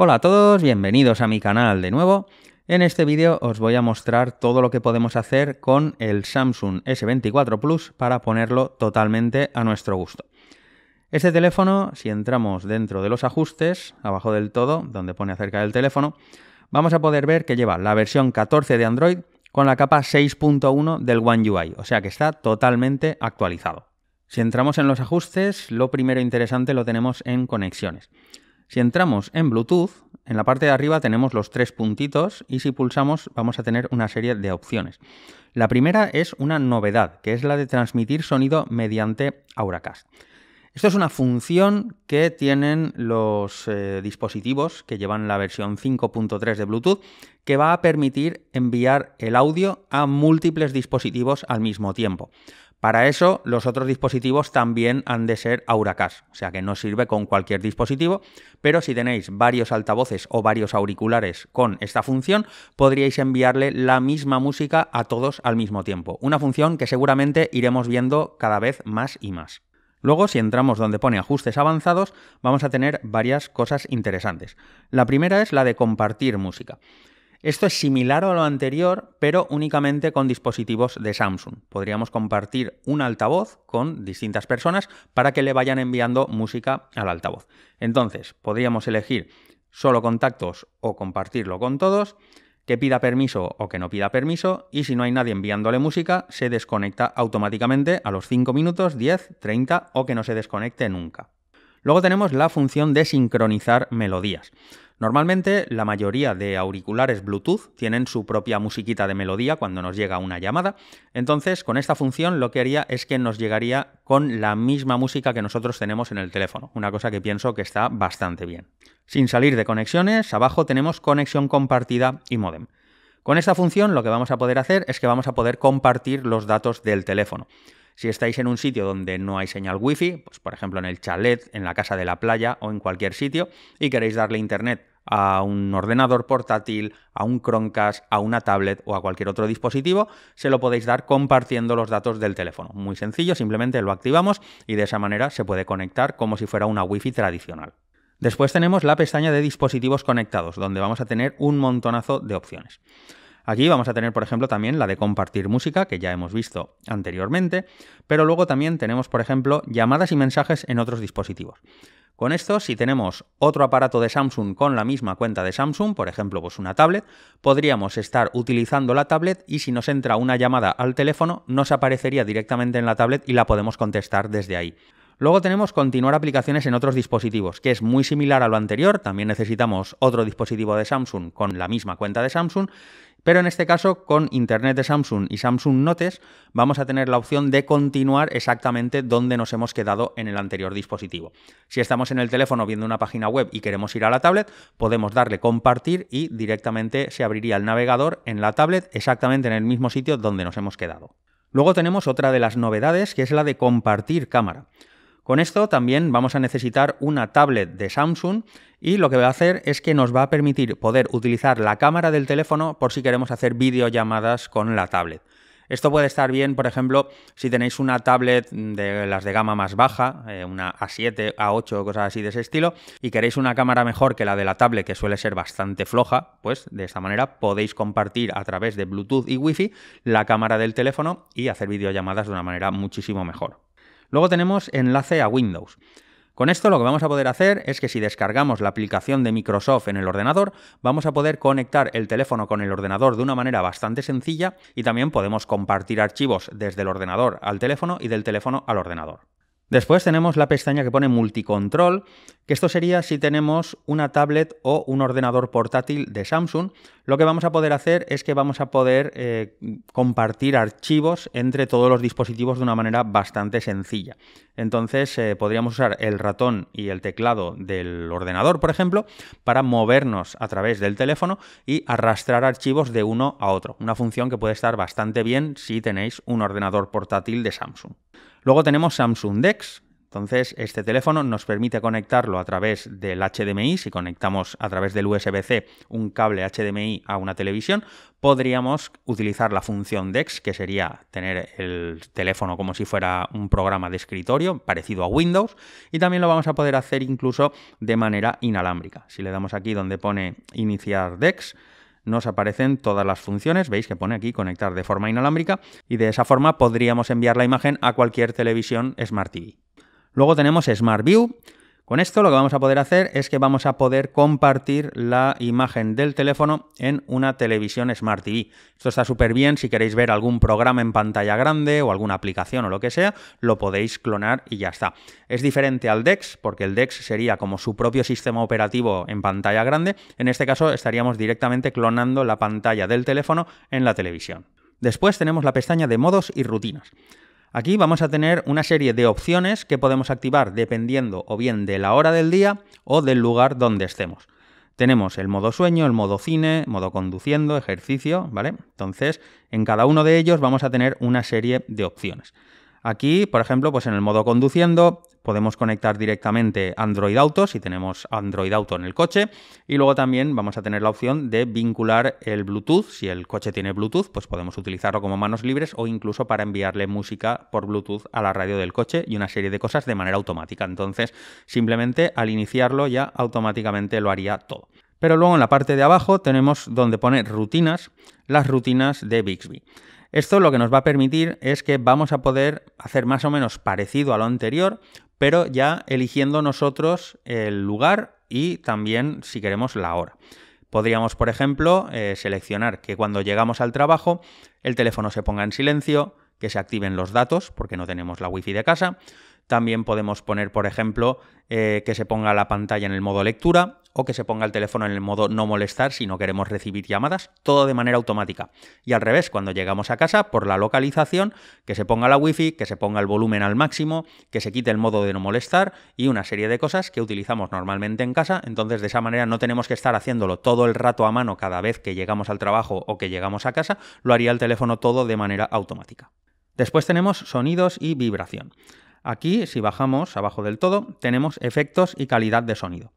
Hola a todos, bienvenidos a mi canal de nuevo. En este vídeo os voy a mostrar todo lo que podemos hacer con el Samsung S24 Plus para ponerlo totalmente a nuestro gusto. Este teléfono, si entramos dentro de los ajustes, abajo del todo, donde pone acerca del teléfono, vamos a poder ver que lleva la versión 14 de Android con la capa 6.1 del One UI, o sea que está totalmente actualizado. Si entramos en los ajustes, lo primero interesante lo tenemos en conexiones. Si entramos en Bluetooth, en la parte de arriba tenemos los tres puntitos y si pulsamos vamos a tener una serie de opciones. La primera es una novedad, que es la de transmitir sonido mediante Auracast. Esto es una función que tienen los eh, dispositivos que llevan la versión 5.3 de Bluetooth, que va a permitir enviar el audio a múltiples dispositivos al mismo tiempo. Para eso, los otros dispositivos también han de ser AuraCast, o sea que no sirve con cualquier dispositivo, pero si tenéis varios altavoces o varios auriculares con esta función, podríais enviarle la misma música a todos al mismo tiempo. Una función que seguramente iremos viendo cada vez más y más. Luego, si entramos donde pone ajustes avanzados, vamos a tener varias cosas interesantes. La primera es la de compartir música. Esto es similar a lo anterior, pero únicamente con dispositivos de Samsung. Podríamos compartir un altavoz con distintas personas para que le vayan enviando música al altavoz. Entonces, podríamos elegir solo contactos o compartirlo con todos, que pida permiso o que no pida permiso, y si no hay nadie enviándole música, se desconecta automáticamente a los 5 minutos, 10, 30 o que no se desconecte nunca. Luego tenemos la función de sincronizar melodías. Normalmente la mayoría de auriculares Bluetooth tienen su propia musiquita de melodía cuando nos llega una llamada, entonces con esta función lo que haría es que nos llegaría con la misma música que nosotros tenemos en el teléfono, una cosa que pienso que está bastante bien. Sin salir de conexiones, abajo tenemos conexión compartida y modem. Con esta función lo que vamos a poder hacer es que vamos a poder compartir los datos del teléfono. Si estáis en un sitio donde no hay señal wifi, pues por ejemplo en el chalet, en la casa de la playa o en cualquier sitio, y queréis darle internet a un ordenador portátil, a un Chromecast, a una tablet o a cualquier otro dispositivo, se lo podéis dar compartiendo los datos del teléfono. Muy sencillo, simplemente lo activamos y de esa manera se puede conectar como si fuera una wifi tradicional. Después tenemos la pestaña de dispositivos conectados, donde vamos a tener un montonazo de opciones. Aquí vamos a tener, por ejemplo, también la de compartir música, que ya hemos visto anteriormente, pero luego también tenemos, por ejemplo, llamadas y mensajes en otros dispositivos. Con esto, si tenemos otro aparato de Samsung con la misma cuenta de Samsung, por ejemplo, pues una tablet, podríamos estar utilizando la tablet y si nos entra una llamada al teléfono, nos aparecería directamente en la tablet y la podemos contestar desde ahí. Luego tenemos continuar aplicaciones en otros dispositivos, que es muy similar a lo anterior. También necesitamos otro dispositivo de Samsung con la misma cuenta de Samsung. Pero en este caso, con Internet de Samsung y Samsung Notes, vamos a tener la opción de continuar exactamente donde nos hemos quedado en el anterior dispositivo. Si estamos en el teléfono viendo una página web y queremos ir a la tablet, podemos darle compartir y directamente se abriría el navegador en la tablet exactamente en el mismo sitio donde nos hemos quedado. Luego tenemos otra de las novedades, que es la de compartir cámara. Con esto también vamos a necesitar una tablet de Samsung y lo que va a hacer es que nos va a permitir poder utilizar la cámara del teléfono por si queremos hacer videollamadas con la tablet. Esto puede estar bien, por ejemplo, si tenéis una tablet de las de gama más baja, eh, una A7, A8, cosas así de ese estilo, y queréis una cámara mejor que la de la tablet, que suele ser bastante floja, pues de esta manera podéis compartir a través de Bluetooth y Wi-Fi la cámara del teléfono y hacer videollamadas de una manera muchísimo mejor. Luego tenemos enlace a Windows. Con esto lo que vamos a poder hacer es que si descargamos la aplicación de Microsoft en el ordenador, vamos a poder conectar el teléfono con el ordenador de una manera bastante sencilla y también podemos compartir archivos desde el ordenador al teléfono y del teléfono al ordenador. Después tenemos la pestaña que pone multicontrol, que esto sería si tenemos una tablet o un ordenador portátil de Samsung. Lo que vamos a poder hacer es que vamos a poder eh, compartir archivos entre todos los dispositivos de una manera bastante sencilla. Entonces eh, podríamos usar el ratón y el teclado del ordenador, por ejemplo, para movernos a través del teléfono y arrastrar archivos de uno a otro. Una función que puede estar bastante bien si tenéis un ordenador portátil de Samsung. Luego tenemos Samsung Dex. Entonces, este teléfono nos permite conectarlo a través del HDMI. Si conectamos a través del USB-C un cable HDMI a una televisión, podríamos utilizar la función DEX, que sería tener el teléfono como si fuera un programa de escritorio parecido a Windows, y también lo vamos a poder hacer incluso de manera inalámbrica. Si le damos aquí donde pone iniciar DEX, nos aparecen todas las funciones, veis que pone aquí conectar de forma inalámbrica y de esa forma podríamos enviar la imagen a cualquier televisión Smart TV. Luego tenemos Smart View, con esto lo que vamos a poder hacer es que vamos a poder compartir la imagen del teléfono en una televisión Smart TV. Esto está súper bien si queréis ver algún programa en pantalla grande o alguna aplicación o lo que sea, lo podéis clonar y ya está. Es diferente al DeX porque el DeX sería como su propio sistema operativo en pantalla grande. En este caso estaríamos directamente clonando la pantalla del teléfono en la televisión. Después tenemos la pestaña de modos y rutinas. Aquí vamos a tener una serie de opciones que podemos activar dependiendo o bien de la hora del día o del lugar donde estemos. Tenemos el modo sueño, el modo cine, modo conduciendo, ejercicio, ¿vale? Entonces, en cada uno de ellos vamos a tener una serie de opciones. Aquí, por ejemplo, pues en el modo conduciendo podemos conectar directamente Android Auto si tenemos Android Auto en el coche y luego también vamos a tener la opción de vincular el Bluetooth. Si el coche tiene Bluetooth, pues podemos utilizarlo como manos libres o incluso para enviarle música por Bluetooth a la radio del coche y una serie de cosas de manera automática. Entonces, simplemente al iniciarlo ya automáticamente lo haría todo. Pero luego en la parte de abajo tenemos donde pone rutinas, las rutinas de Bixby. Esto lo que nos va a permitir es que vamos a poder hacer más o menos parecido a lo anterior, pero ya eligiendo nosotros el lugar y también, si queremos, la hora. Podríamos, por ejemplo, eh, seleccionar que cuando llegamos al trabajo el teléfono se ponga en silencio, que se activen los datos, porque no tenemos la wifi de casa. También podemos poner, por ejemplo, eh, que se ponga la pantalla en el modo lectura o que se ponga el teléfono en el modo no molestar si no queremos recibir llamadas, todo de manera automática. Y al revés, cuando llegamos a casa, por la localización, que se ponga la wifi, que se ponga el volumen al máximo, que se quite el modo de no molestar y una serie de cosas que utilizamos normalmente en casa, entonces de esa manera no tenemos que estar haciéndolo todo el rato a mano cada vez que llegamos al trabajo o que llegamos a casa, lo haría el teléfono todo de manera automática. Después tenemos sonidos y vibración. Aquí, si bajamos abajo del todo, tenemos efectos y calidad de sonido.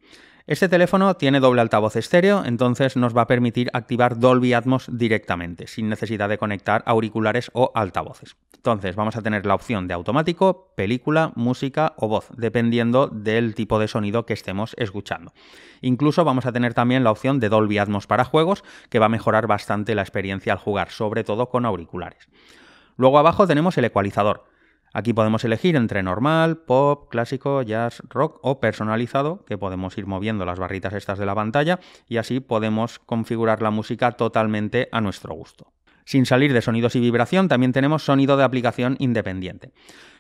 Este teléfono tiene doble altavoz estéreo, entonces nos va a permitir activar Dolby Atmos directamente, sin necesidad de conectar auriculares o altavoces. Entonces vamos a tener la opción de automático, película, música o voz, dependiendo del tipo de sonido que estemos escuchando. Incluso vamos a tener también la opción de Dolby Atmos para juegos, que va a mejorar bastante la experiencia al jugar, sobre todo con auriculares. Luego abajo tenemos el ecualizador. Aquí podemos elegir entre normal, pop, clásico, jazz, rock o personalizado, que podemos ir moviendo las barritas estas de la pantalla y así podemos configurar la música totalmente a nuestro gusto. Sin salir de sonidos y vibración, también tenemos sonido de aplicación independiente.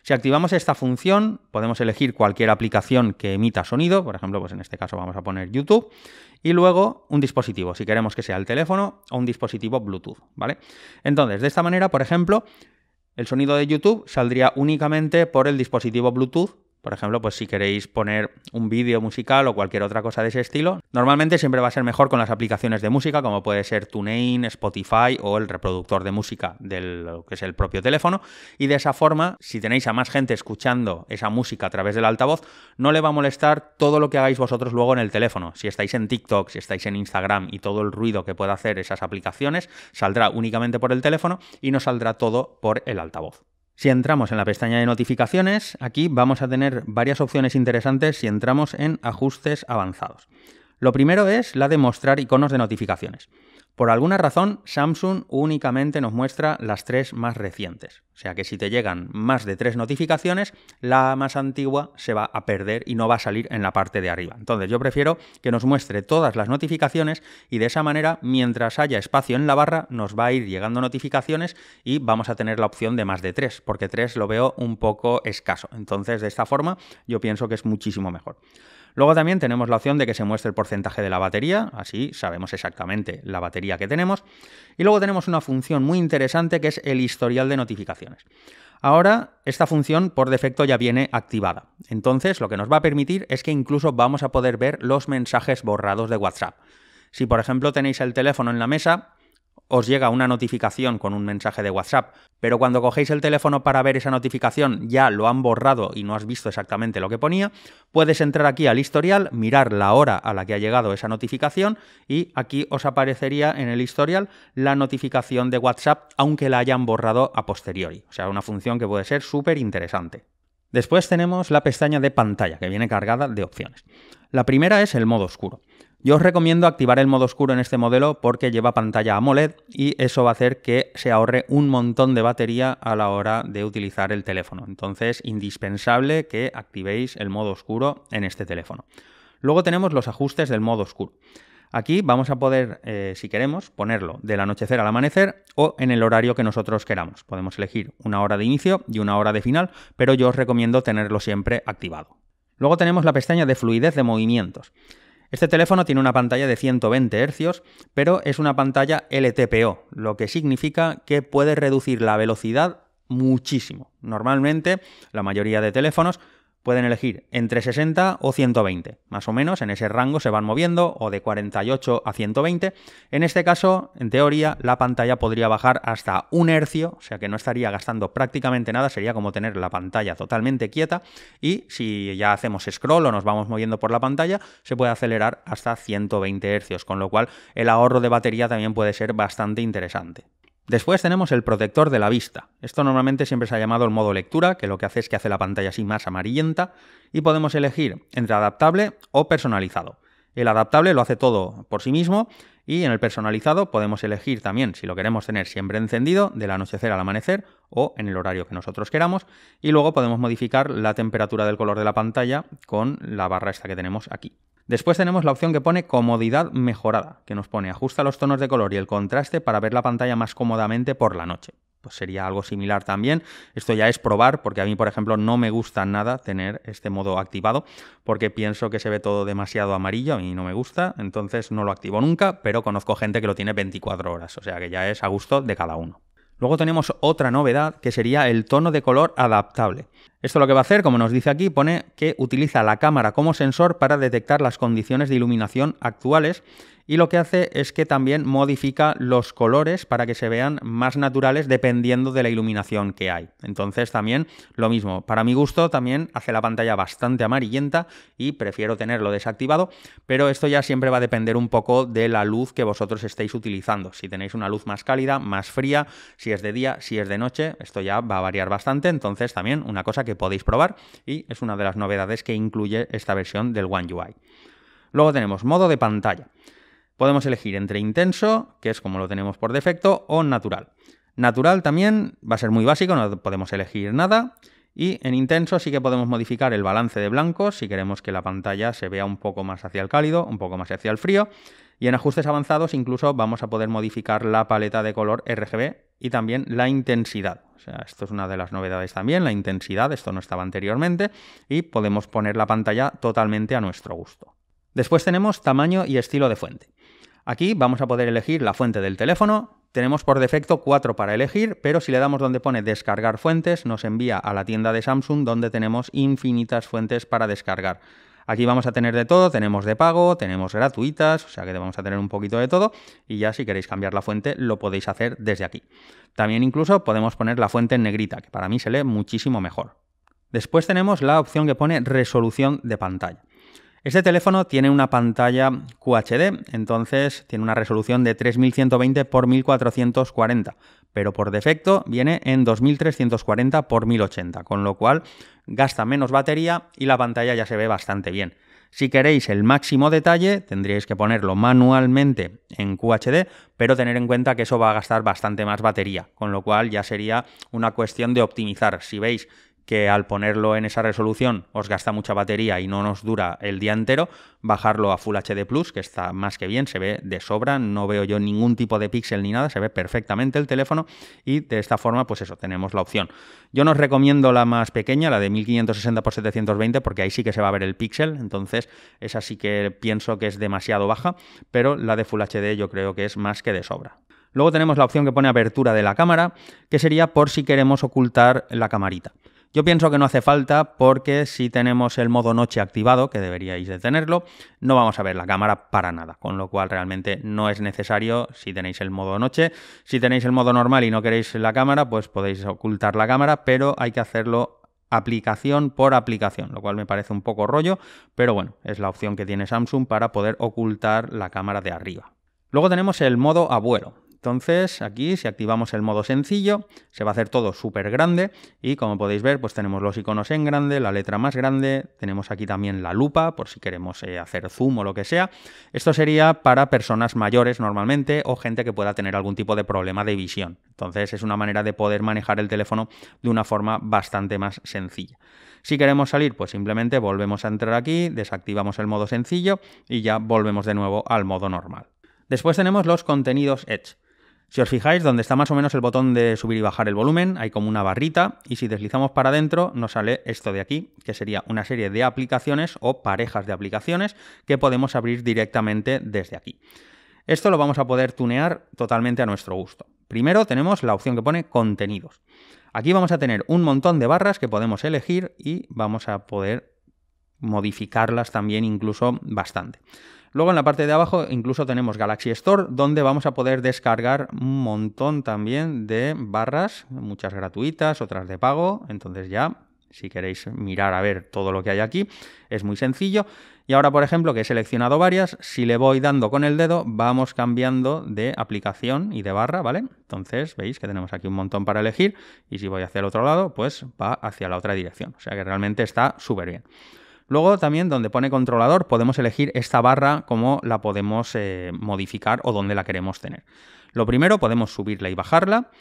Si activamos esta función, podemos elegir cualquier aplicación que emita sonido, por ejemplo, pues en este caso vamos a poner YouTube, y luego un dispositivo, si queremos que sea el teléfono o un dispositivo Bluetooth, ¿vale? Entonces, de esta manera, por ejemplo, el sonido de YouTube saldría únicamente por el dispositivo Bluetooth por ejemplo, pues si queréis poner un vídeo musical o cualquier otra cosa de ese estilo, normalmente siempre va a ser mejor con las aplicaciones de música, como puede ser TuneIn, Spotify o el reproductor de música del que es el propio teléfono. Y de esa forma, si tenéis a más gente escuchando esa música a través del altavoz, no le va a molestar todo lo que hagáis vosotros luego en el teléfono. Si estáis en TikTok, si estáis en Instagram y todo el ruido que pueda hacer esas aplicaciones, saldrá únicamente por el teléfono y no saldrá todo por el altavoz. Si entramos en la pestaña de notificaciones, aquí vamos a tener varias opciones interesantes si entramos en ajustes avanzados. Lo primero es la de mostrar iconos de notificaciones. Por alguna razón, Samsung únicamente nos muestra las tres más recientes. O sea que si te llegan más de tres notificaciones, la más antigua se va a perder y no va a salir en la parte de arriba. Entonces yo prefiero que nos muestre todas las notificaciones y de esa manera, mientras haya espacio en la barra, nos va a ir llegando notificaciones y vamos a tener la opción de más de tres, porque tres lo veo un poco escaso. Entonces de esta forma yo pienso que es muchísimo mejor. Luego también tenemos la opción de que se muestre el porcentaje de la batería, así sabemos exactamente la batería que tenemos. Y luego tenemos una función muy interesante que es el historial de notificaciones. Ahora, esta función por defecto ya viene activada. Entonces, lo que nos va a permitir es que incluso vamos a poder ver los mensajes borrados de WhatsApp. Si, por ejemplo, tenéis el teléfono en la mesa, os llega una notificación con un mensaje de WhatsApp, pero cuando cogéis el teléfono para ver esa notificación ya lo han borrado y no has visto exactamente lo que ponía, puedes entrar aquí al historial, mirar la hora a la que ha llegado esa notificación y aquí os aparecería en el historial la notificación de WhatsApp, aunque la hayan borrado a posteriori. O sea, una función que puede ser súper interesante. Después tenemos la pestaña de pantalla, que viene cargada de opciones. La primera es el modo oscuro. Yo os recomiendo activar el modo oscuro en este modelo porque lleva pantalla AMOLED y eso va a hacer que se ahorre un montón de batería a la hora de utilizar el teléfono. Entonces, indispensable que activéis el modo oscuro en este teléfono. Luego tenemos los ajustes del modo oscuro. Aquí vamos a poder, eh, si queremos, ponerlo del anochecer al amanecer o en el horario que nosotros queramos. Podemos elegir una hora de inicio y una hora de final, pero yo os recomiendo tenerlo siempre activado. Luego tenemos la pestaña de fluidez de movimientos. Este teléfono tiene una pantalla de 120 Hz, pero es una pantalla LTPO, lo que significa que puede reducir la velocidad muchísimo. Normalmente, la mayoría de teléfonos Pueden elegir entre 60 o 120, más o menos, en ese rango se van moviendo, o de 48 a 120. En este caso, en teoría, la pantalla podría bajar hasta un hercio, o sea que no estaría gastando prácticamente nada, sería como tener la pantalla totalmente quieta, y si ya hacemos scroll o nos vamos moviendo por la pantalla, se puede acelerar hasta 120 hercios, con lo cual el ahorro de batería también puede ser bastante interesante. Después tenemos el protector de la vista. Esto normalmente siempre se ha llamado el modo lectura, que lo que hace es que hace la pantalla así más amarillenta y podemos elegir entre adaptable o personalizado. El adaptable lo hace todo por sí mismo y en el personalizado podemos elegir también si lo queremos tener siempre encendido, del anochecer al amanecer o en el horario que nosotros queramos y luego podemos modificar la temperatura del color de la pantalla con la barra esta que tenemos aquí. Después tenemos la opción que pone comodidad mejorada, que nos pone ajusta los tonos de color y el contraste para ver la pantalla más cómodamente por la noche. Pues sería algo similar también. Esto ya es probar, porque a mí, por ejemplo, no me gusta nada tener este modo activado, porque pienso que se ve todo demasiado amarillo y no me gusta, entonces no lo activo nunca, pero conozco gente que lo tiene 24 horas, o sea que ya es a gusto de cada uno. Luego tenemos otra novedad que sería el tono de color adaptable. Esto lo que va a hacer, como nos dice aquí, pone que utiliza la cámara como sensor para detectar las condiciones de iluminación actuales y lo que hace es que también modifica los colores para que se vean más naturales dependiendo de la iluminación que hay. Entonces también lo mismo, para mi gusto también hace la pantalla bastante amarillenta y prefiero tenerlo desactivado, pero esto ya siempre va a depender un poco de la luz que vosotros estéis utilizando. Si tenéis una luz más cálida, más fría, si es de día, si es de noche, esto ya va a variar bastante, entonces también una cosa que podéis probar y es una de las novedades que incluye esta versión del One UI. Luego tenemos modo de pantalla. Podemos elegir entre intenso, que es como lo tenemos por defecto, o natural. Natural también va a ser muy básico, no podemos elegir nada. Y en intenso sí que podemos modificar el balance de blancos si queremos que la pantalla se vea un poco más hacia el cálido, un poco más hacia el frío. Y en ajustes avanzados incluso vamos a poder modificar la paleta de color RGB y también la intensidad. O sea, esto es una de las novedades también, la intensidad, esto no estaba anteriormente, y podemos poner la pantalla totalmente a nuestro gusto. Después tenemos tamaño y estilo de fuente. Aquí vamos a poder elegir la fuente del teléfono, tenemos por defecto cuatro para elegir, pero si le damos donde pone descargar fuentes, nos envía a la tienda de Samsung donde tenemos infinitas fuentes para descargar. Aquí vamos a tener de todo, tenemos de pago, tenemos gratuitas, o sea que vamos a tener un poquito de todo y ya si queréis cambiar la fuente lo podéis hacer desde aquí. También incluso podemos poner la fuente en negrita, que para mí se lee muchísimo mejor. Después tenemos la opción que pone resolución de pantalla. Este teléfono tiene una pantalla QHD, entonces tiene una resolución de 3120 x 1440, pero por defecto viene en 2340 x 1080, con lo cual gasta menos batería y la pantalla ya se ve bastante bien. Si queréis el máximo detalle, tendríais que ponerlo manualmente en QHD, pero tener en cuenta que eso va a gastar bastante más batería, con lo cual ya sería una cuestión de optimizar. Si veis que al ponerlo en esa resolución os gasta mucha batería y no nos dura el día entero, bajarlo a Full HD Plus, que está más que bien, se ve de sobra, no veo yo ningún tipo de píxel ni nada, se ve perfectamente el teléfono y de esta forma, pues eso, tenemos la opción. Yo nos recomiendo la más pequeña, la de 1560 x 720, porque ahí sí que se va a ver el píxel, entonces esa sí que pienso que es demasiado baja, pero la de Full HD yo creo que es más que de sobra. Luego tenemos la opción que pone apertura de la cámara, que sería por si queremos ocultar la camarita. Yo pienso que no hace falta porque si tenemos el modo noche activado, que deberíais de tenerlo, no vamos a ver la cámara para nada, con lo cual realmente no es necesario si tenéis el modo noche. Si tenéis el modo normal y no queréis la cámara, pues podéis ocultar la cámara, pero hay que hacerlo aplicación por aplicación, lo cual me parece un poco rollo, pero bueno, es la opción que tiene Samsung para poder ocultar la cámara de arriba. Luego tenemos el modo abuelo. Entonces aquí si activamos el modo sencillo se va a hacer todo súper grande y como podéis ver pues tenemos los iconos en grande, la letra más grande, tenemos aquí también la lupa por si queremos eh, hacer zoom o lo que sea. Esto sería para personas mayores normalmente o gente que pueda tener algún tipo de problema de visión. Entonces es una manera de poder manejar el teléfono de una forma bastante más sencilla. Si queremos salir pues simplemente volvemos a entrar aquí, desactivamos el modo sencillo y ya volvemos de nuevo al modo normal. Después tenemos los contenidos Edge. Si os fijáis, donde está más o menos el botón de subir y bajar el volumen, hay como una barrita y si deslizamos para adentro nos sale esto de aquí, que sería una serie de aplicaciones o parejas de aplicaciones que podemos abrir directamente desde aquí. Esto lo vamos a poder tunear totalmente a nuestro gusto. Primero tenemos la opción que pone contenidos. Aquí vamos a tener un montón de barras que podemos elegir y vamos a poder modificarlas también incluso bastante. Luego en la parte de abajo incluso tenemos Galaxy Store, donde vamos a poder descargar un montón también de barras, muchas gratuitas, otras de pago. Entonces ya, si queréis mirar a ver todo lo que hay aquí, es muy sencillo. Y ahora, por ejemplo, que he seleccionado varias, si le voy dando con el dedo, vamos cambiando de aplicación y de barra, ¿vale? Entonces, veis que tenemos aquí un montón para elegir y si voy hacia el otro lado, pues va hacia la otra dirección. O sea que realmente está súper bien. Luego también donde pone controlador podemos elegir esta barra como la podemos eh, modificar o dónde la queremos tener. Lo primero podemos subirla y bajarla,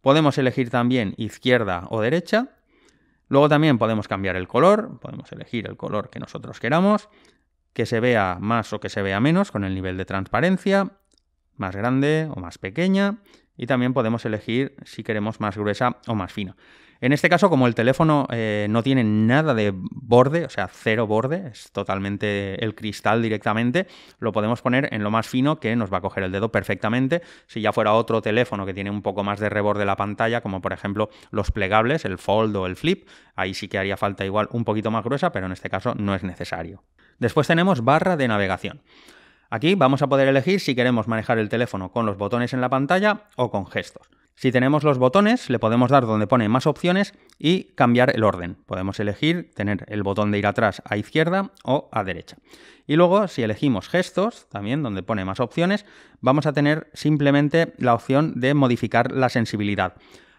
podemos elegir también izquierda o derecha, luego también podemos cambiar el color, podemos elegir el color que nosotros queramos, que se vea más o que se vea menos con el nivel de transparencia, más grande o más pequeña, y también podemos elegir si queremos más gruesa o más fina. En este caso, como el teléfono eh, no tiene nada de borde, o sea, cero borde, es totalmente el cristal directamente, lo podemos poner en lo más fino que nos va a coger el dedo perfectamente. Si ya fuera otro teléfono que tiene un poco más de reborde la pantalla, como por ejemplo los plegables, el fold o el flip, ahí sí que haría falta igual un poquito más gruesa, pero en este caso no es necesario. Después tenemos barra de navegación. Aquí vamos a poder elegir si queremos manejar el teléfono con los botones en la pantalla o con gestos. Si tenemos los botones, le podemos dar donde pone más opciones y cambiar el orden. Podemos elegir tener el botón de ir atrás a izquierda o a derecha. Y luego, si elegimos gestos, también donde pone más opciones, vamos a tener simplemente la opción de modificar la sensibilidad.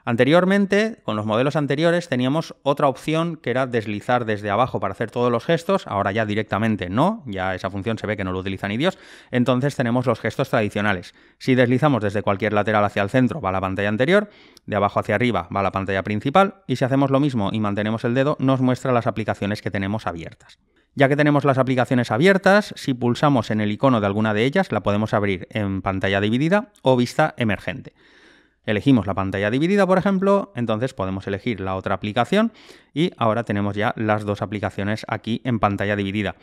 Anteriormente, con los modelos anteriores, teníamos otra opción que era deslizar desde abajo para hacer todos los gestos. Ahora ya directamente no, ya esa función se ve que no lo utiliza ni Dios. Entonces tenemos los gestos tradicionales. Si deslizamos desde cualquier lateral hacia el centro, va la pantalla anterior, de abajo hacia arriba va la pantalla principal, y si hacemos lo mismo y mantenemos el dedo, nos muestra las aplicaciones que tenemos abiertas. Ya que tenemos las aplicaciones abiertas, si pulsamos en el icono de alguna de ellas, la podemos abrir en pantalla dividida o vista emergente. Elegimos la pantalla dividida, por ejemplo, entonces podemos elegir la otra aplicación y ahora tenemos ya las dos aplicaciones aquí en pantalla dividida.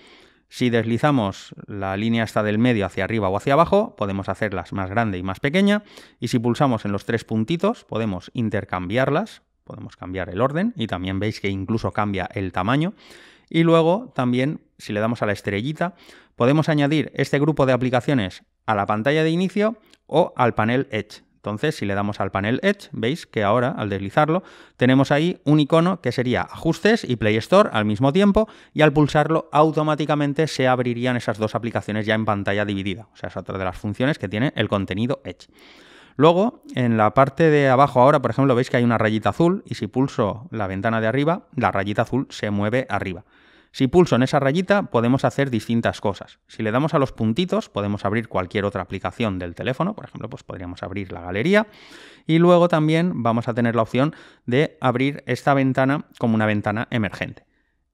Si deslizamos la línea esta del medio hacia arriba o hacia abajo, podemos hacerlas más grande y más pequeña. Y si pulsamos en los tres puntitos, podemos intercambiarlas, podemos cambiar el orden y también veis que incluso cambia el tamaño. Y luego también, si le damos a la estrellita, podemos añadir este grupo de aplicaciones a la pantalla de inicio o al panel Edge. Entonces, si le damos al panel Edge, veis que ahora, al deslizarlo, tenemos ahí un icono que sería Ajustes y Play Store al mismo tiempo, y al pulsarlo automáticamente se abrirían esas dos aplicaciones ya en pantalla dividida. O sea, es otra de las funciones que tiene el contenido Edge. Luego, en la parte de abajo ahora, por ejemplo, veis que hay una rayita azul y si pulso la ventana de arriba, la rayita azul se mueve arriba. Si pulso en esa rayita podemos hacer distintas cosas. Si le damos a los puntitos podemos abrir cualquier otra aplicación del teléfono, por ejemplo, pues podríamos abrir la galería y luego también vamos a tener la opción de abrir esta ventana como una ventana emergente.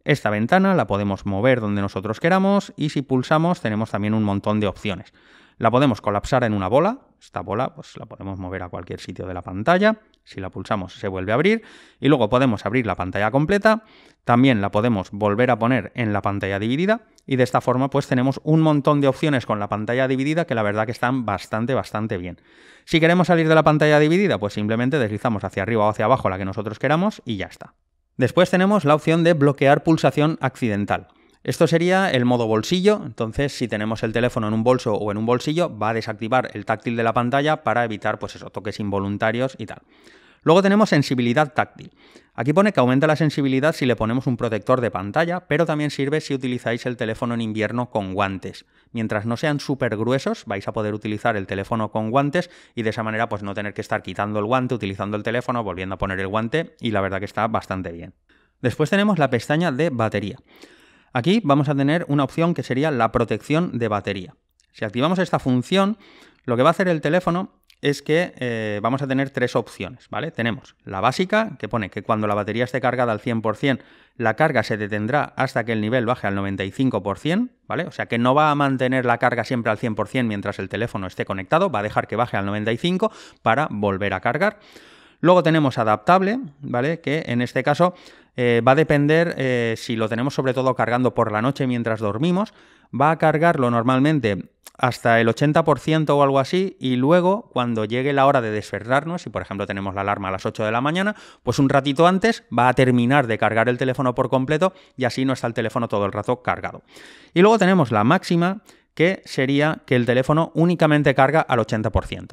Esta ventana la podemos mover donde nosotros queramos y si pulsamos tenemos también un montón de opciones. La podemos colapsar en una bola, esta bola pues la podemos mover a cualquier sitio de la pantalla. Si la pulsamos se vuelve a abrir y luego podemos abrir la pantalla completa, también la podemos volver a poner en la pantalla dividida y de esta forma pues tenemos un montón de opciones con la pantalla dividida que la verdad que están bastante bastante bien. Si queremos salir de la pantalla dividida pues simplemente deslizamos hacia arriba o hacia abajo la que nosotros queramos y ya está. Después tenemos la opción de bloquear pulsación accidental. Esto sería el modo bolsillo, entonces si tenemos el teléfono en un bolso o en un bolsillo va a desactivar el táctil de la pantalla para evitar pues toques involuntarios y tal. Luego tenemos sensibilidad táctil. Aquí pone que aumenta la sensibilidad si le ponemos un protector de pantalla, pero también sirve si utilizáis el teléfono en invierno con guantes. Mientras no sean súper gruesos, vais a poder utilizar el teléfono con guantes y de esa manera pues no tener que estar quitando el guante, utilizando el teléfono, volviendo a poner el guante y la verdad que está bastante bien. Después tenemos la pestaña de batería. Aquí vamos a tener una opción que sería la protección de batería. Si activamos esta función, lo que va a hacer el teléfono es que eh, vamos a tener tres opciones, ¿vale? Tenemos la básica, que pone que cuando la batería esté cargada al 100%, la carga se detendrá hasta que el nivel baje al 95%, ¿vale? O sea que no va a mantener la carga siempre al 100% mientras el teléfono esté conectado, va a dejar que baje al 95% para volver a cargar. Luego tenemos adaptable, ¿vale? Que en este caso eh, va a depender eh, si lo tenemos sobre todo cargando por la noche mientras dormimos, va a cargarlo normalmente hasta el 80% o algo así y luego cuando llegue la hora de desferrarnos, si por ejemplo tenemos la alarma a las 8 de la mañana, pues un ratito antes va a terminar de cargar el teléfono por completo y así no está el teléfono todo el rato cargado. Y luego tenemos la máxima que sería que el teléfono únicamente carga al 80%.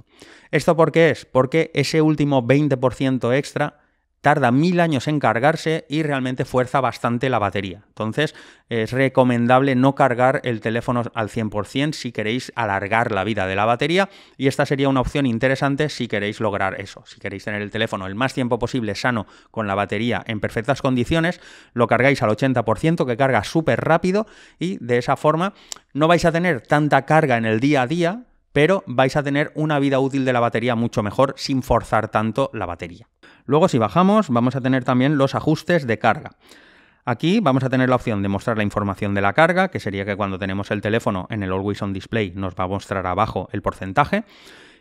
¿Esto por qué es? Porque ese último 20% extra tarda mil años en cargarse y realmente fuerza bastante la batería. Entonces es recomendable no cargar el teléfono al 100% si queréis alargar la vida de la batería y esta sería una opción interesante si queréis lograr eso. Si queréis tener el teléfono el más tiempo posible sano con la batería en perfectas condiciones, lo cargáis al 80% que carga súper rápido y de esa forma no vais a tener tanta carga en el día a día, pero vais a tener una vida útil de la batería mucho mejor sin forzar tanto la batería. Luego si bajamos vamos a tener también los ajustes de carga. Aquí vamos a tener la opción de mostrar la información de la carga, que sería que cuando tenemos el teléfono en el Always On Display nos va a mostrar abajo el porcentaje.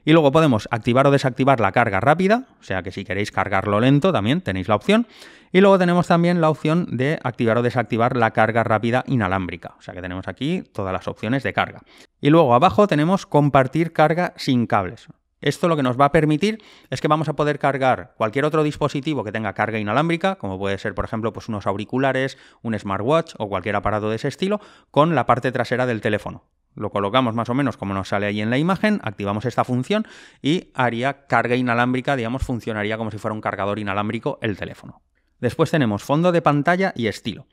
Y luego podemos activar o desactivar la carga rápida, o sea que si queréis cargarlo lento también tenéis la opción. Y luego tenemos también la opción de activar o desactivar la carga rápida inalámbrica, o sea que tenemos aquí todas las opciones de carga. Y luego abajo tenemos compartir carga sin cables, esto lo que nos va a permitir es que vamos a poder cargar cualquier otro dispositivo que tenga carga inalámbrica, como puede ser, por ejemplo, pues unos auriculares, un smartwatch o cualquier aparato de ese estilo, con la parte trasera del teléfono. Lo colocamos más o menos como nos sale ahí en la imagen, activamos esta función y haría carga inalámbrica, digamos, funcionaría como si fuera un cargador inalámbrico el teléfono. Después tenemos fondo de pantalla y estilo.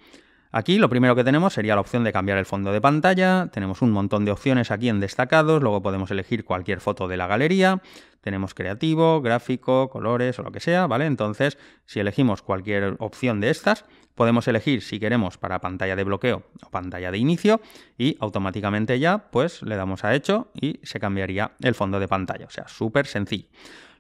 Aquí lo primero que tenemos sería la opción de cambiar el fondo de pantalla, tenemos un montón de opciones aquí en destacados, luego podemos elegir cualquier foto de la galería, tenemos creativo, gráfico, colores o lo que sea, ¿vale? Entonces, si elegimos cualquier opción de estas, podemos elegir si queremos para pantalla de bloqueo o pantalla de inicio y automáticamente ya pues le damos a hecho y se cambiaría el fondo de pantalla, o sea, súper sencillo.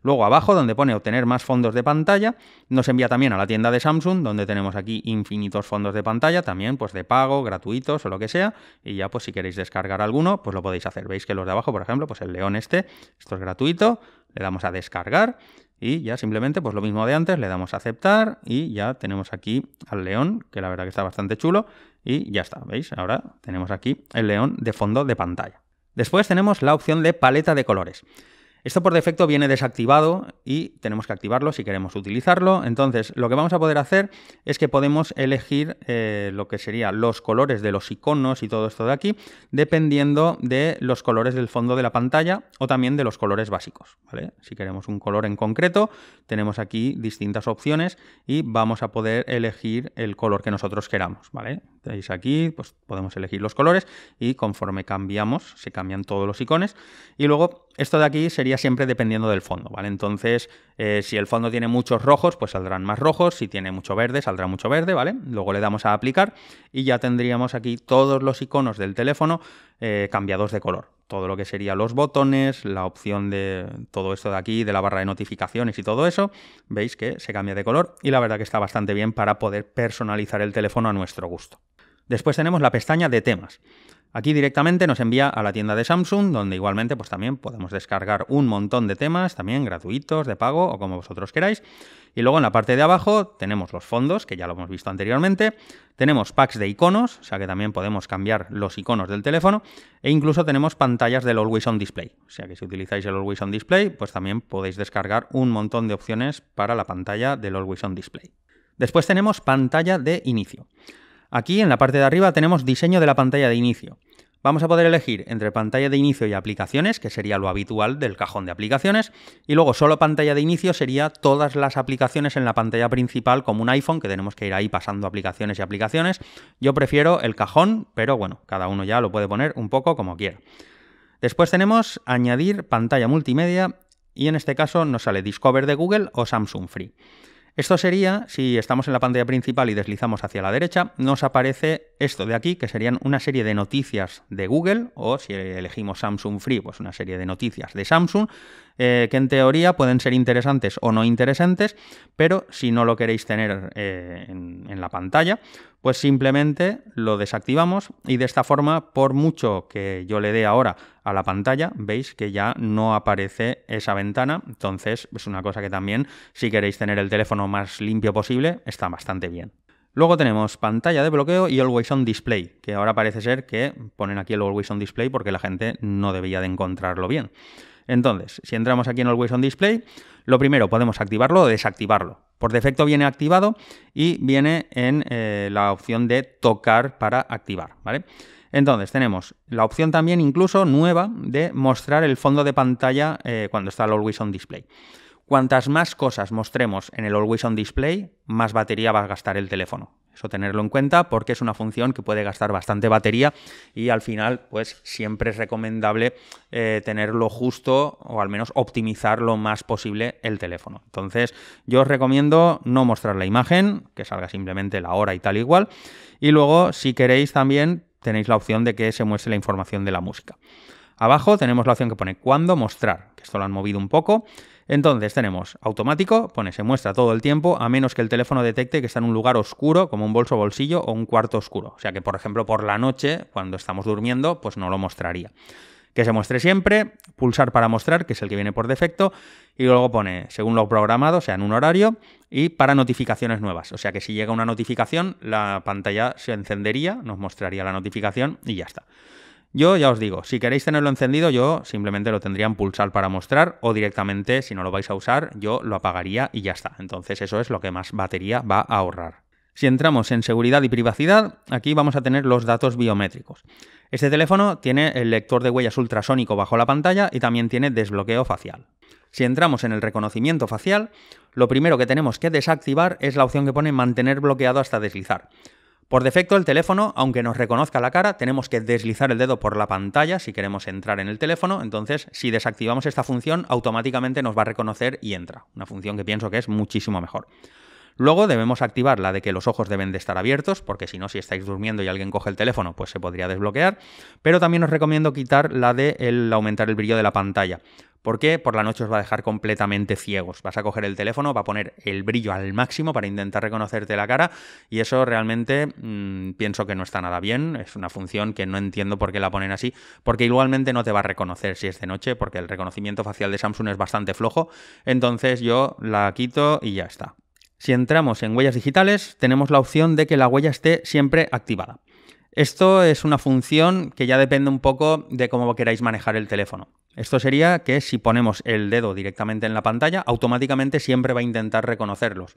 Luego abajo, donde pone obtener más fondos de pantalla, nos envía también a la tienda de Samsung, donde tenemos aquí infinitos fondos de pantalla, también pues de pago, gratuitos o lo que sea, y ya pues si queréis descargar alguno, pues lo podéis hacer. Veis que los de abajo, por ejemplo, pues el león este, esto es gratuito, le damos a descargar y ya simplemente pues lo mismo de antes, le damos a aceptar y ya tenemos aquí al león, que la verdad que está bastante chulo y ya está, ¿veis? Ahora tenemos aquí el león de fondo de pantalla. Después tenemos la opción de paleta de colores. Esto por defecto viene desactivado y tenemos que activarlo si queremos utilizarlo. Entonces, lo que vamos a poder hacer es que podemos elegir eh, lo que serían los colores de los iconos y todo esto de aquí, dependiendo de los colores del fondo de la pantalla o también de los colores básicos. Si queremos un color en concreto, tenemos aquí distintas opciones y vamos a poder elegir el color que nosotros queramos. ¿vale? aquí, pues podemos elegir los colores y conforme cambiamos, se cambian todos los icones. Y luego, esto de aquí sería siempre dependiendo del fondo, ¿vale? Entonces, eh, si el fondo tiene muchos rojos, pues saldrán más rojos, si tiene mucho verde, saldrá mucho verde, ¿vale? Luego le damos a aplicar y ya tendríamos aquí todos los iconos del teléfono eh, cambiados de color. Todo lo que sería los botones, la opción de todo esto de aquí, de la barra de notificaciones y todo eso, veis que se cambia de color y la verdad que está bastante bien para poder personalizar el teléfono a nuestro gusto. Después tenemos la pestaña de temas. Aquí directamente nos envía a la tienda de Samsung, donde igualmente pues también podemos descargar un montón de temas, también gratuitos, de pago o como vosotros queráis. Y luego en la parte de abajo tenemos los fondos, que ya lo hemos visto anteriormente, tenemos packs de iconos, o sea que también podemos cambiar los iconos del teléfono, e incluso tenemos pantallas del Always On Display, o sea que si utilizáis el Always On Display, pues también podéis descargar un montón de opciones para la pantalla del Always On Display. Después tenemos pantalla de inicio. Aquí en la parte de arriba tenemos diseño de la pantalla de inicio. Vamos a poder elegir entre pantalla de inicio y aplicaciones, que sería lo habitual del cajón de aplicaciones, y luego solo pantalla de inicio sería todas las aplicaciones en la pantalla principal, como un iPhone, que tenemos que ir ahí pasando aplicaciones y aplicaciones. Yo prefiero el cajón, pero bueno, cada uno ya lo puede poner un poco como quiera. Después tenemos añadir pantalla multimedia y en este caso nos sale Discover de Google o Samsung Free. Esto sería, si estamos en la pantalla principal y deslizamos hacia la derecha, nos aparece esto de aquí, que serían una serie de noticias de Google, o si elegimos Samsung Free, pues una serie de noticias de Samsung. Eh, que en teoría pueden ser interesantes o no interesantes, pero si no lo queréis tener eh, en, en la pantalla, pues simplemente lo desactivamos y de esta forma, por mucho que yo le dé ahora a la pantalla, veis que ya no aparece esa ventana, entonces es una cosa que también, si queréis tener el teléfono más limpio posible, está bastante bien. Luego tenemos pantalla de bloqueo y Always On Display, que ahora parece ser que ponen aquí el Always On Display porque la gente no debía de encontrarlo bien. Entonces, si entramos aquí en Always on Display, lo primero podemos activarlo o desactivarlo. Por defecto viene activado y viene en eh, la opción de tocar para activar, ¿vale? Entonces tenemos la opción también incluso nueva de mostrar el fondo de pantalla eh, cuando está el Always on Display. Cuantas más cosas mostremos en el Always on Display, más batería va a gastar el teléfono. Eso tenerlo en cuenta porque es una función que puede gastar bastante batería y al final pues siempre es recomendable eh, tenerlo justo o al menos optimizar lo más posible el teléfono. Entonces yo os recomiendo no mostrar la imagen, que salga simplemente la hora y tal igual. Y luego si queréis también tenéis la opción de que se muestre la información de la música. Abajo tenemos la opción que pone cuando mostrar, que esto lo han movido un poco. Entonces tenemos automático, pone se muestra todo el tiempo, a menos que el teléfono detecte que está en un lugar oscuro, como un bolso bolsillo o un cuarto oscuro. O sea que, por ejemplo, por la noche, cuando estamos durmiendo, pues no lo mostraría que se muestre siempre, pulsar para mostrar, que es el que viene por defecto, y luego pone según lo programado, o sea, en un horario, y para notificaciones nuevas. O sea que si llega una notificación, la pantalla se encendería, nos mostraría la notificación y ya está. Yo ya os digo, si queréis tenerlo encendido, yo simplemente lo tendría en pulsar para mostrar o directamente, si no lo vais a usar, yo lo apagaría y ya está. Entonces eso es lo que más batería va a ahorrar. Si entramos en seguridad y privacidad, aquí vamos a tener los datos biométricos. Este teléfono tiene el lector de huellas ultrasónico bajo la pantalla y también tiene desbloqueo facial. Si entramos en el reconocimiento facial, lo primero que tenemos que desactivar es la opción que pone mantener bloqueado hasta deslizar. Por defecto el teléfono, aunque nos reconozca la cara, tenemos que deslizar el dedo por la pantalla si queremos entrar en el teléfono, entonces si desactivamos esta función automáticamente nos va a reconocer y entra, una función que pienso que es muchísimo mejor. Luego debemos activar la de que los ojos deben de estar abiertos, porque si no, si estáis durmiendo y alguien coge el teléfono, pues se podría desbloquear. Pero también os recomiendo quitar la de el aumentar el brillo de la pantalla, porque por la noche os va a dejar completamente ciegos. Vas a coger el teléfono, va a poner el brillo al máximo para intentar reconocerte la cara y eso realmente mm, pienso que no está nada bien. Es una función que no entiendo por qué la ponen así, porque igualmente no te va a reconocer si es de noche, porque el reconocimiento facial de Samsung es bastante flojo. Entonces yo la quito y ya está. Si entramos en huellas digitales, tenemos la opción de que la huella esté siempre activada. Esto es una función que ya depende un poco de cómo queráis manejar el teléfono. Esto sería que si ponemos el dedo directamente en la pantalla, automáticamente siempre va a intentar reconocerlos.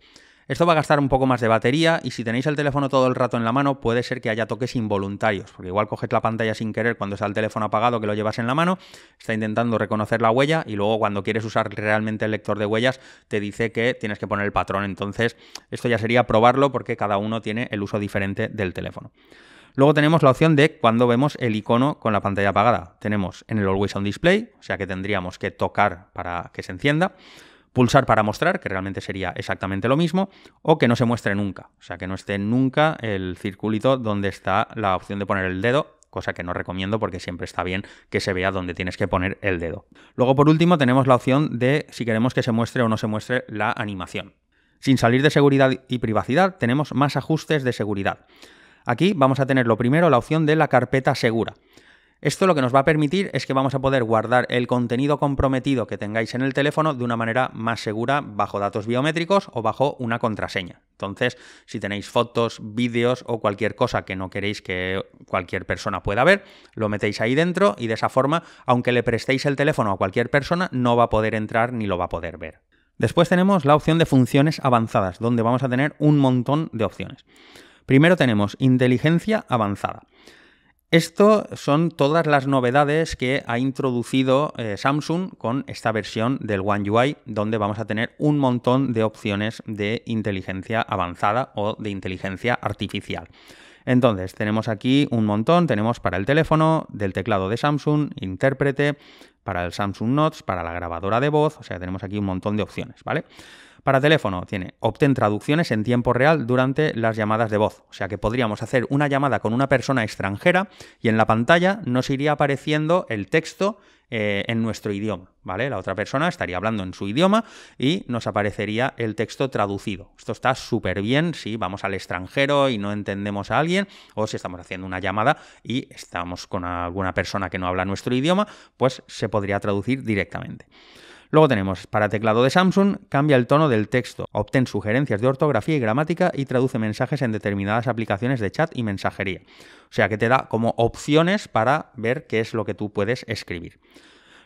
Esto va a gastar un poco más de batería y si tenéis el teléfono todo el rato en la mano puede ser que haya toques involuntarios, porque igual coges la pantalla sin querer cuando está el teléfono apagado que lo llevas en la mano, está intentando reconocer la huella y luego cuando quieres usar realmente el lector de huellas te dice que tienes que poner el patrón. Entonces esto ya sería probarlo porque cada uno tiene el uso diferente del teléfono. Luego tenemos la opción de cuando vemos el icono con la pantalla apagada. Tenemos en el Always On Display, o sea que tendríamos que tocar para que se encienda, pulsar para mostrar, que realmente sería exactamente lo mismo, o que no se muestre nunca, o sea que no esté nunca el circulito donde está la opción de poner el dedo cosa que no recomiendo porque siempre está bien que se vea dónde tienes que poner el dedo. Luego, por último, tenemos la opción de si queremos que se muestre o no se muestre la animación. Sin salir de seguridad y privacidad, tenemos más ajustes de seguridad. Aquí vamos a tener lo primero la opción de la carpeta segura. Esto lo que nos va a permitir es que vamos a poder guardar el contenido comprometido que tengáis en el teléfono de una manera más segura bajo datos biométricos o bajo una contraseña. Entonces, si tenéis fotos, vídeos o cualquier cosa que no queréis que cualquier persona pueda ver, lo metéis ahí dentro y de esa forma, aunque le prestéis el teléfono a cualquier persona, no va a poder entrar ni lo va a poder ver. Después tenemos la opción de funciones avanzadas, donde vamos a tener un montón de opciones. Primero tenemos inteligencia avanzada. Esto son todas las novedades que ha introducido eh, Samsung con esta versión del One UI, donde vamos a tener un montón de opciones de inteligencia avanzada o de inteligencia artificial. Entonces, tenemos aquí un montón, tenemos para el teléfono, del teclado de Samsung, intérprete, para el Samsung Notes, para la grabadora de voz, o sea, tenemos aquí un montón de opciones, ¿vale? Para teléfono tiene obtén traducciones en tiempo real durante las llamadas de voz. O sea que podríamos hacer una llamada con una persona extranjera y en la pantalla nos iría apareciendo el texto eh, en nuestro idioma, ¿vale? La otra persona estaría hablando en su idioma y nos aparecería el texto traducido. Esto está súper bien si vamos al extranjero y no entendemos a alguien o si estamos haciendo una llamada y estamos con alguna persona que no habla nuestro idioma, pues se podría traducir directamente. Luego tenemos, para teclado de Samsung, cambia el tono del texto, obtén sugerencias de ortografía y gramática y traduce mensajes en determinadas aplicaciones de chat y mensajería. O sea que te da como opciones para ver qué es lo que tú puedes escribir.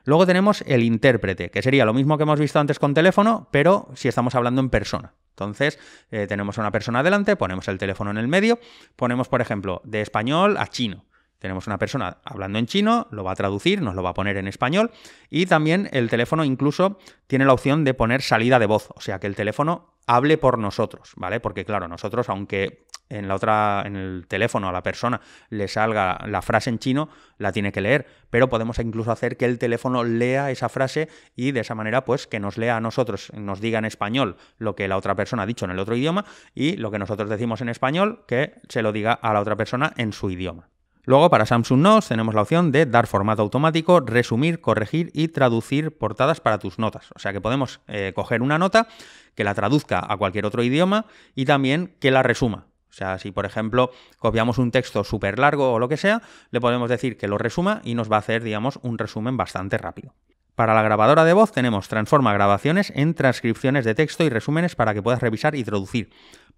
Luego tenemos el intérprete, que sería lo mismo que hemos visto antes con teléfono, pero si estamos hablando en persona. Entonces, eh, tenemos a una persona adelante, ponemos el teléfono en el medio, ponemos, por ejemplo, de español a chino. Tenemos una persona hablando en chino, lo va a traducir, nos lo va a poner en español y también el teléfono incluso tiene la opción de poner salida de voz, o sea que el teléfono hable por nosotros, ¿vale? Porque claro, nosotros aunque en la otra en el teléfono a la persona le salga la frase en chino, la tiene que leer, pero podemos incluso hacer que el teléfono lea esa frase y de esa manera pues que nos lea a nosotros, nos diga en español lo que la otra persona ha dicho en el otro idioma y lo que nosotros decimos en español que se lo diga a la otra persona en su idioma. Luego para Samsung Notes tenemos la opción de dar formato automático, resumir, corregir y traducir portadas para tus notas. O sea que podemos eh, coger una nota que la traduzca a cualquier otro idioma y también que la resuma. O sea, si por ejemplo copiamos un texto súper largo o lo que sea, le podemos decir que lo resuma y nos va a hacer, digamos, un resumen bastante rápido. Para la grabadora de voz tenemos transforma grabaciones en transcripciones de texto y resúmenes para que puedas revisar y traducir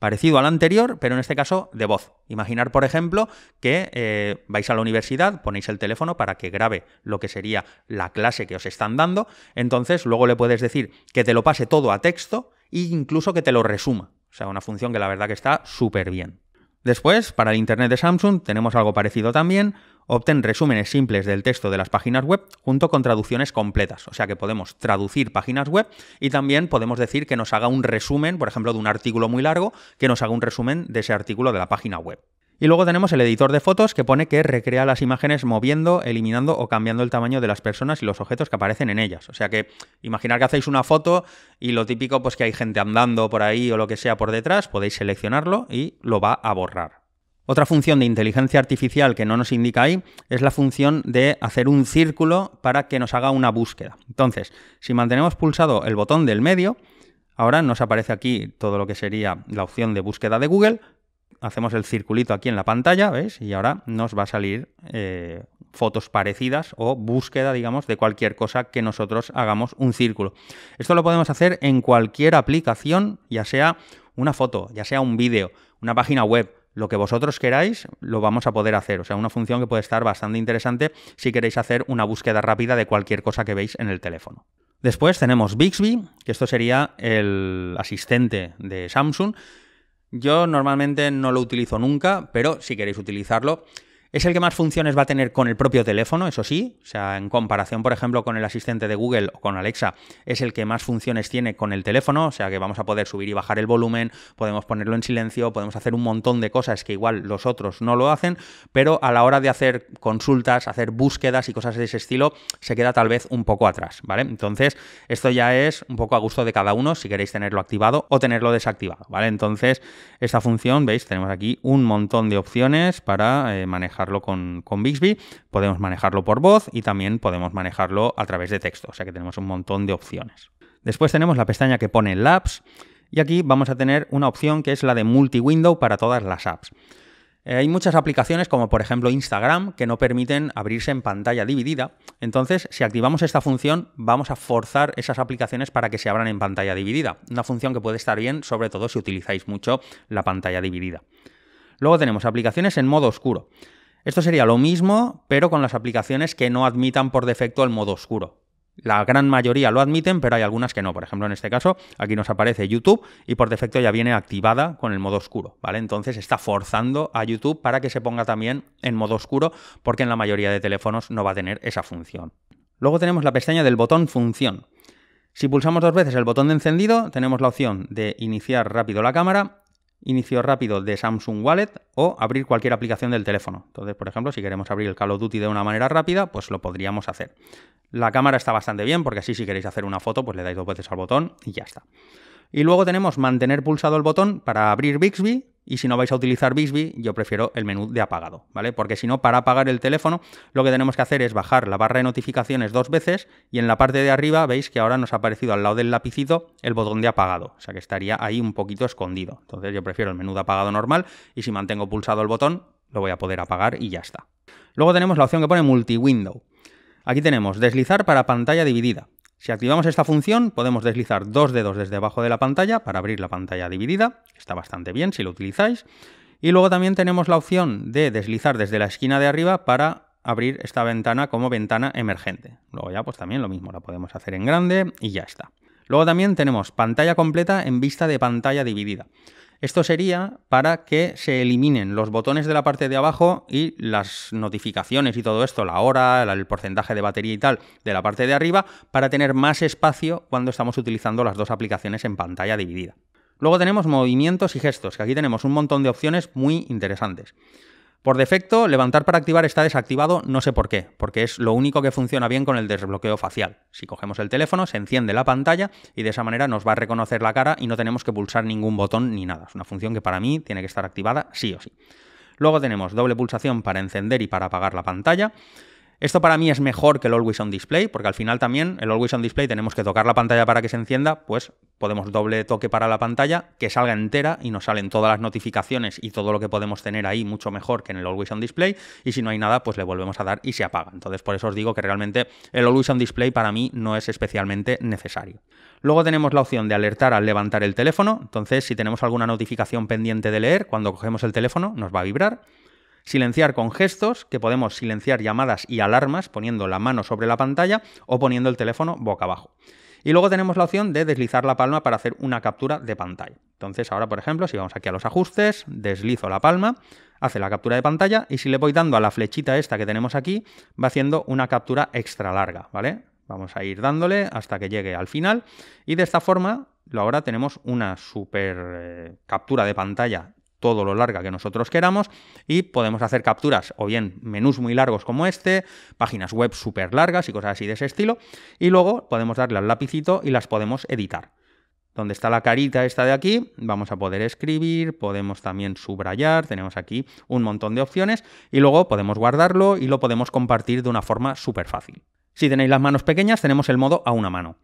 parecido al anterior, pero en este caso de voz. Imaginar, por ejemplo, que eh, vais a la universidad, ponéis el teléfono para que grabe lo que sería la clase que os están dando, entonces luego le puedes decir que te lo pase todo a texto e incluso que te lo resuma. O sea, una función que la verdad que está súper bien. Después, para el Internet de Samsung tenemos algo parecido también, obtén resúmenes simples del texto de las páginas web junto con traducciones completas. O sea que podemos traducir páginas web y también podemos decir que nos haga un resumen, por ejemplo, de un artículo muy largo, que nos haga un resumen de ese artículo de la página web. Y luego tenemos el editor de fotos que pone que recrea las imágenes moviendo, eliminando o cambiando el tamaño de las personas y los objetos que aparecen en ellas. O sea que imaginar que hacéis una foto y lo típico pues que hay gente andando por ahí o lo que sea por detrás, podéis seleccionarlo y lo va a borrar. Otra función de inteligencia artificial que no nos indica ahí es la función de hacer un círculo para que nos haga una búsqueda. Entonces, si mantenemos pulsado el botón del medio, ahora nos aparece aquí todo lo que sería la opción de búsqueda de Google. Hacemos el circulito aquí en la pantalla, ¿veis? Y ahora nos va a salir eh, fotos parecidas o búsqueda, digamos, de cualquier cosa que nosotros hagamos un círculo. Esto lo podemos hacer en cualquier aplicación, ya sea una foto, ya sea un vídeo, una página web, lo que vosotros queráis lo vamos a poder hacer. O sea, una función que puede estar bastante interesante si queréis hacer una búsqueda rápida de cualquier cosa que veis en el teléfono. Después tenemos Bixby, que esto sería el asistente de Samsung. Yo normalmente no lo utilizo nunca, pero si queréis utilizarlo, es el que más funciones va a tener con el propio teléfono, eso sí. O sea, en comparación, por ejemplo, con el asistente de Google o con Alexa, es el que más funciones tiene con el teléfono. O sea, que vamos a poder subir y bajar el volumen, podemos ponerlo en silencio, podemos hacer un montón de cosas que igual los otros no lo hacen, pero a la hora de hacer consultas, hacer búsquedas y cosas de ese estilo, se queda tal vez un poco atrás, ¿vale? Entonces, esto ya es un poco a gusto de cada uno, si queréis tenerlo activado o tenerlo desactivado, ¿vale? Entonces, esta función, veis, tenemos aquí un montón de opciones para eh, manejar con, con Bixby, podemos manejarlo por voz y también podemos manejarlo a través de texto, o sea que tenemos un montón de opciones. Después tenemos la pestaña que pone Labs y aquí vamos a tener una opción que es la de multi-window para todas las apps. Eh, hay muchas aplicaciones como por ejemplo Instagram que no permiten abrirse en pantalla dividida. Entonces, si activamos esta función, vamos a forzar esas aplicaciones para que se abran en pantalla dividida. Una función que puede estar bien, sobre todo si utilizáis mucho la pantalla dividida. Luego tenemos aplicaciones en modo oscuro. Esto sería lo mismo, pero con las aplicaciones que no admitan por defecto el modo oscuro. La gran mayoría lo admiten, pero hay algunas que no. Por ejemplo, en este caso, aquí nos aparece YouTube y por defecto ya viene activada con el modo oscuro, ¿vale? Entonces está forzando a YouTube para que se ponga también en modo oscuro, porque en la mayoría de teléfonos no va a tener esa función. Luego tenemos la pestaña del botón función. Si pulsamos dos veces el botón de encendido, tenemos la opción de iniciar rápido la cámara inicio rápido de Samsung Wallet o abrir cualquier aplicación del teléfono. Entonces, por ejemplo, si queremos abrir el Call of Duty de una manera rápida, pues lo podríamos hacer. La cámara está bastante bien porque así si queréis hacer una foto, pues le dais dos veces al botón y ya está. Y luego tenemos mantener pulsado el botón para abrir Bixby, y si no vais a utilizar Bixby, yo prefiero el menú de apagado, ¿vale? Porque si no, para apagar el teléfono, lo que tenemos que hacer es bajar la barra de notificaciones dos veces y en la parte de arriba veis que ahora nos ha aparecido al lado del lapicito el botón de apagado, o sea que estaría ahí un poquito escondido. Entonces yo prefiero el menú de apagado normal y si mantengo pulsado el botón, lo voy a poder apagar y ya está. Luego tenemos la opción que pone multi-window. Aquí tenemos deslizar para pantalla dividida. Si activamos esta función, podemos deslizar dos dedos desde abajo de la pantalla para abrir la pantalla dividida, está bastante bien si lo utilizáis, y luego también tenemos la opción de deslizar desde la esquina de arriba para abrir esta ventana como ventana emergente. Luego ya pues también lo mismo, la podemos hacer en grande y ya está. Luego también tenemos pantalla completa en vista de pantalla dividida. Esto sería para que se eliminen los botones de la parte de abajo y las notificaciones y todo esto, la hora, el porcentaje de batería y tal, de la parte de arriba, para tener más espacio cuando estamos utilizando las dos aplicaciones en pantalla dividida. Luego tenemos movimientos y gestos, que aquí tenemos un montón de opciones muy interesantes. Por defecto, levantar para activar está desactivado, no sé por qué, porque es lo único que funciona bien con el desbloqueo facial. Si cogemos el teléfono, se enciende la pantalla y de esa manera nos va a reconocer la cara y no tenemos que pulsar ningún botón ni nada. Es una función que para mí tiene que estar activada sí o sí. Luego tenemos doble pulsación para encender y para apagar la pantalla. Esto para mí es mejor que el Always On Display, porque al final también el Always On Display tenemos que tocar la pantalla para que se encienda, pues podemos doble toque para la pantalla, que salga entera y nos salen todas las notificaciones y todo lo que podemos tener ahí mucho mejor que en el Always On Display, y si no hay nada, pues le volvemos a dar y se apaga. Entonces por eso os digo que realmente el Always On Display para mí no es especialmente necesario. Luego tenemos la opción de alertar al levantar el teléfono, entonces si tenemos alguna notificación pendiente de leer, cuando cogemos el teléfono nos va a vibrar. Silenciar con gestos, que podemos silenciar llamadas y alarmas poniendo la mano sobre la pantalla o poniendo el teléfono boca abajo. Y luego tenemos la opción de deslizar la palma para hacer una captura de pantalla. Entonces ahora, por ejemplo, si vamos aquí a los ajustes, deslizo la palma, hace la captura de pantalla y si le voy dando a la flechita esta que tenemos aquí, va haciendo una captura extra larga, ¿vale? Vamos a ir dándole hasta que llegue al final y de esta forma ahora tenemos una super eh, captura de pantalla todo lo larga que nosotros queramos y podemos hacer capturas o bien menús muy largos como este, páginas web súper largas y cosas así de ese estilo y luego podemos darle al lapicito y las podemos editar. Donde está la carita esta de aquí, vamos a poder escribir, podemos también subrayar, tenemos aquí un montón de opciones y luego podemos guardarlo y lo podemos compartir de una forma súper fácil. Si tenéis las manos pequeñas tenemos el modo a una mano.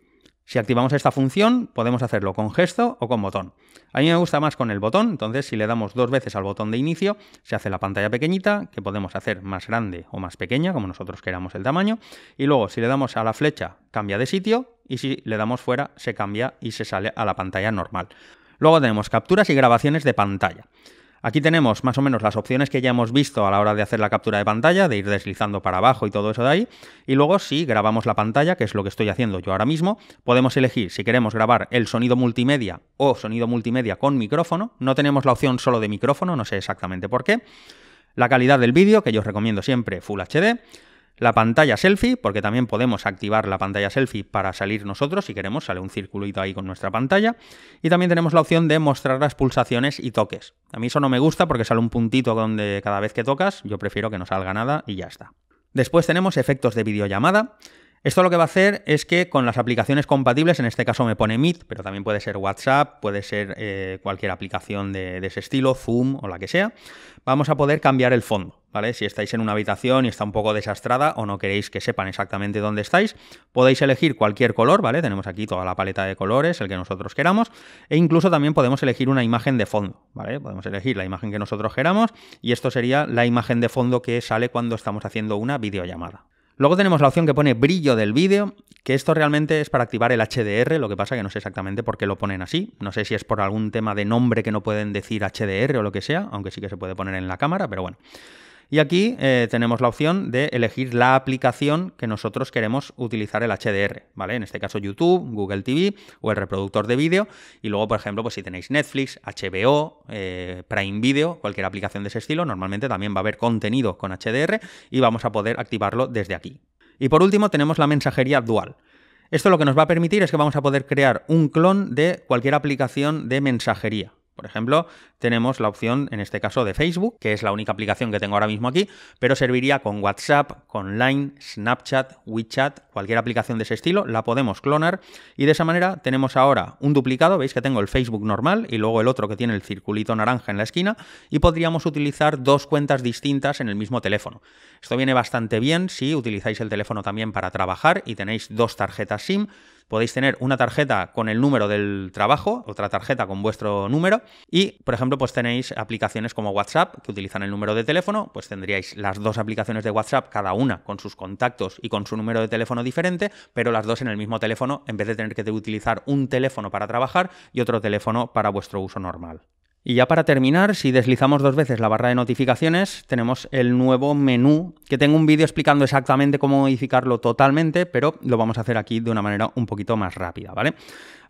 Si activamos esta función, podemos hacerlo con gesto o con botón. A mí me gusta más con el botón, entonces si le damos dos veces al botón de inicio, se hace la pantalla pequeñita, que podemos hacer más grande o más pequeña, como nosotros queramos el tamaño. Y luego, si le damos a la flecha, cambia de sitio, y si le damos fuera, se cambia y se sale a la pantalla normal. Luego tenemos capturas y grabaciones de pantalla. Aquí tenemos más o menos las opciones que ya hemos visto a la hora de hacer la captura de pantalla, de ir deslizando para abajo y todo eso de ahí. Y luego si grabamos la pantalla, que es lo que estoy haciendo yo ahora mismo, podemos elegir si queremos grabar el sonido multimedia o sonido multimedia con micrófono. No tenemos la opción solo de micrófono, no sé exactamente por qué. La calidad del vídeo, que yo os recomiendo siempre Full HD la pantalla selfie, porque también podemos activar la pantalla selfie para salir nosotros, si queremos, sale un circulito ahí con nuestra pantalla. Y también tenemos la opción de mostrar las pulsaciones y toques. A mí eso no me gusta porque sale un puntito donde cada vez que tocas, yo prefiero que no salga nada y ya está. Después tenemos efectos de videollamada. Esto lo que va a hacer es que con las aplicaciones compatibles, en este caso me pone Meet, pero también puede ser WhatsApp, puede ser eh, cualquier aplicación de, de, ese estilo, Zoom o la que sea, vamos a poder cambiar el fondo, ¿vale? Si estáis en una habitación y está un poco desastrada o no queréis que sepan exactamente dónde estáis, podéis elegir cualquier color, ¿vale? Tenemos aquí toda la paleta de colores, el que nosotros queramos, e incluso también podemos elegir una imagen de fondo, ¿vale? Podemos elegir la imagen que nosotros queramos y esto sería la imagen de fondo que sale cuando estamos haciendo una videollamada. Luego tenemos la opción que pone brillo del vídeo, que esto realmente es para activar el HDR, lo que pasa que no sé exactamente por qué lo ponen así. No sé si es por algún tema de nombre que no pueden decir HDR o lo que sea, aunque sí que se puede poner en la cámara, pero bueno. Y aquí eh, tenemos la opción de elegir la aplicación que nosotros queremos utilizar el HDR, ¿vale? En este caso YouTube, Google TV o el reproductor de vídeo. Y luego, por ejemplo, pues si tenéis Netflix, HBO, eh, Prime Video, cualquier aplicación de ese estilo, normalmente también va a haber contenido con HDR y vamos a poder activarlo desde aquí. Y por último tenemos la mensajería dual. Esto lo que nos va a permitir es que vamos a poder crear un clon de cualquier aplicación de mensajería. Por ejemplo, tenemos la opción, en este caso, de Facebook, que es la única aplicación que tengo ahora mismo aquí, pero serviría con WhatsApp, con Line, Snapchat, WeChat, cualquier aplicación de ese estilo, la podemos clonar y de esa manera tenemos ahora un duplicado, veis que tengo el Facebook normal y luego el otro que tiene el circulito naranja en la esquina y podríamos utilizar dos cuentas distintas en el mismo teléfono. Esto viene bastante bien si utilizáis el teléfono también para trabajar y tenéis dos tarjetas SIM podéis tener una tarjeta con el número del trabajo, otra tarjeta con vuestro número y, por ejemplo, pues tenéis aplicaciones como WhatsApp que utilizan el número de teléfono, pues tendríais las dos aplicaciones de WhatsApp, cada una con sus contactos y con su número de teléfono diferente, pero las dos en el mismo teléfono en vez de tener que utilizar un teléfono para trabajar y otro teléfono para vuestro uso normal. Y ya para terminar, si deslizamos dos veces la barra de notificaciones, tenemos el nuevo menú, que tengo un vídeo explicando exactamente cómo modificarlo totalmente, pero lo vamos a hacer aquí de una manera un poquito más rápida, ¿vale?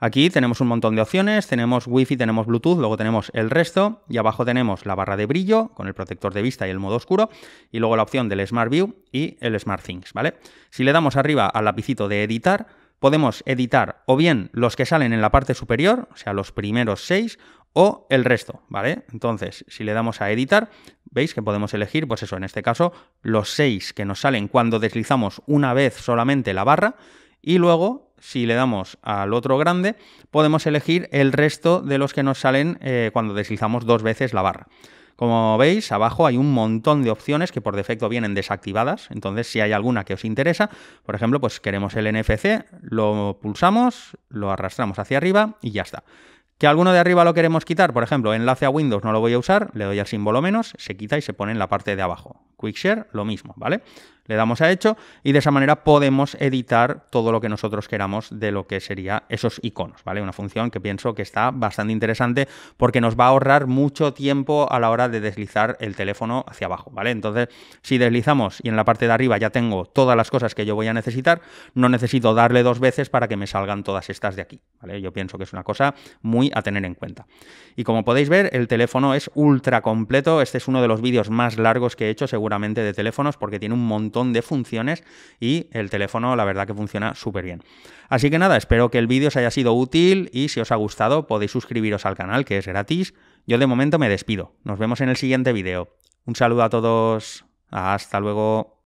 Aquí tenemos un montón de opciones, tenemos Wi-Fi, tenemos Bluetooth, luego tenemos el resto, y abajo tenemos la barra de brillo con el protector de vista y el modo oscuro, y luego la opción del Smart View y el Smart Things, ¿vale? Si le damos arriba al lapicito de editar, podemos editar o bien los que salen en la parte superior, o sea, los primeros seis, o el resto, ¿vale? Entonces, si le damos a editar, veis que podemos elegir, pues eso, en este caso, los seis que nos salen cuando deslizamos una vez solamente la barra y luego, si le damos al otro grande, podemos elegir el resto de los que nos salen eh, cuando deslizamos dos veces la barra. Como veis, abajo hay un montón de opciones que por defecto vienen desactivadas, entonces si hay alguna que os interesa, por ejemplo, pues queremos el NFC, lo pulsamos, lo arrastramos hacia arriba y ya está. ¿Que alguno de arriba lo queremos quitar? Por ejemplo, enlace a Windows no lo voy a usar, le doy al símbolo menos, se quita y se pone en la parte de abajo. Quick lo mismo, ¿vale? Le damos a hecho y de esa manera podemos editar todo lo que nosotros queramos de lo que sería esos iconos, ¿vale? Una función que pienso que está bastante interesante porque nos va a ahorrar mucho tiempo a la hora de deslizar el teléfono hacia abajo, ¿vale? Entonces, si deslizamos y en la parte de arriba ya tengo todas las cosas que yo voy a necesitar, no necesito darle dos veces para que me salgan todas estas de aquí, ¿vale? Yo pienso que es una cosa muy a tener en cuenta. Y como podéis ver, el teléfono es ultra completo. Este es uno de los vídeos más largos que he hecho seguramente de teléfonos porque tiene un montón de funciones y el teléfono la verdad que funciona súper bien. Así que nada, espero que el vídeo os haya sido útil y si os ha gustado podéis suscribiros al canal que es gratis. Yo de momento me despido. Nos vemos en el siguiente vídeo. Un saludo a todos. Hasta luego.